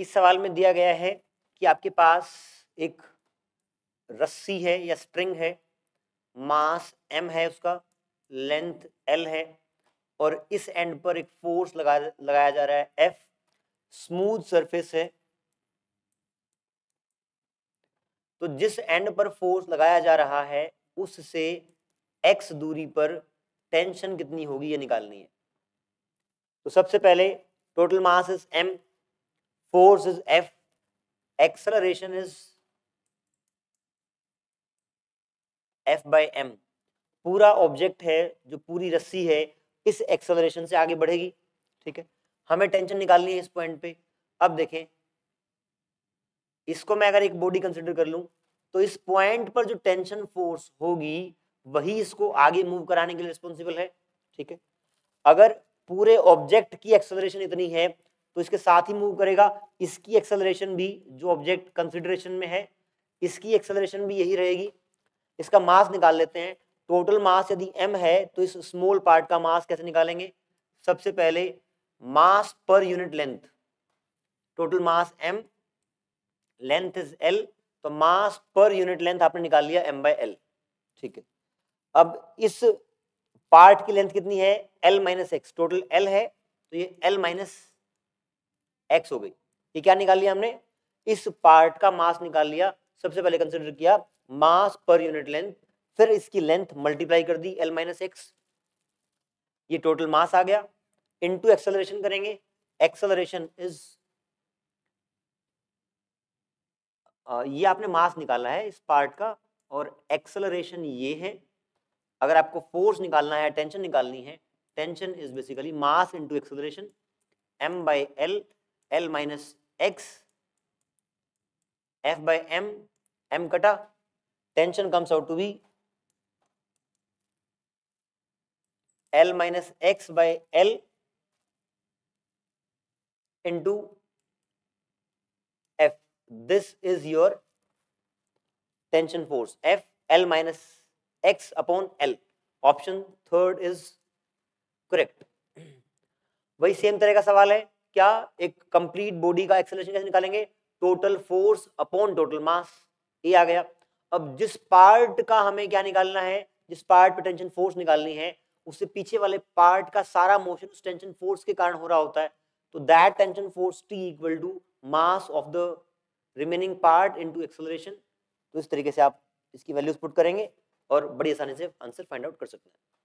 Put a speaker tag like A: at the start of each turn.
A: इस सवाल में दिया गया है कि आपके पास एक रस्सी है या स्प्रिंग है मास एम है उसका लेंथ एल है और इस एंड पर एक फोर्स लगा लगाया जा रहा है एफ स्मूथ सरफेस है तो जिस एंड पर फोर्स लगाया जा रहा है उससे एक्स दूरी पर टेंशन कितनी होगी ये निकालनी है तो सबसे पहले total mass is M force is F, acceleration is F by m पूरा ऑब्जेक्ट है जो पूरी रस्सी है इस एक्सेलरेशन से आगे बढ़ेगी ठीक है हमें टेंशन निकालनी है इस पॉइंट पे अब देखें इसको मैं अगर एक बॉडी कंसिडर कर लूं तो इस पॉइंट पर जो टेंशन फोर्स होगी वही इसको आगे मूव कराने के लिए रिस्पॉन्सिबल है ठीक है अगर पूरे ऑब्जेक्ट की एक्सेलरेशन इतनी है तो इसके साथ ही मूव करेगा इसकी एक्सेलरेशन भी जो ऑब्जेक्ट कंसिडरेशन में है इसकी एक्सेलरेशन भी यही रहेगी इसका मास निकाल लेते हैं टोटल मास यदि एम है तो इस स्मॉल पार्ट का मास कैसे निकालेंगे सबसे पहले mass per unit length total mass M length is L तो मास पर यूनिट लेंथ आपने निकाल लिया एम बाई एल ठीक है अब इस पार्ट की लेंथ कितनी है L minus X total L है तो ये एल माइनस एक्स हो गई ये क्या निकाल लिया हमने इस पार्ट का मास निकाल लिया सबसे पहले कंसिडर किया मास पर यूनिट लेंथ फिर इसकी लेंथ मल्टीप्लाई कर दी एल माइनस एक्स ये टोटल मास आ गया इनटू एक्सेलरेशन करेंगे एक्सेलरेशन इज ये आपने मास निकालना है इस पार्ट का और एक्सेलरेशन ये है अगर आपको फोर्स निकालना है टेंशन निकालनी है tension is basically mass into acceleration M by L L minus X F by M M कटा tension comes out to be L minus X by L into F this is your tension force F L minus X upon L option third is correct वही same तरह का सवाल है क्या एक complete body का acceleration कैसे निकालेंगे total force upon total mass ये आ गया अब जिस पार्ट का हमें क्या निकालना है जिस पार्ट पे टेंशन फोर्स निकालनी है उससे पीछे वाले पार्ट का सारा मोशन उस टेंशन फोर्स के कारण हो रहा होता है तो that tension force T equal to mass of the remaining part into acceleration तो इस तरीके से आप इसकी वैल्यूज पुट करेंगे और बड़ी आसानी से आंसर फाइंड आउट कर सकते हैं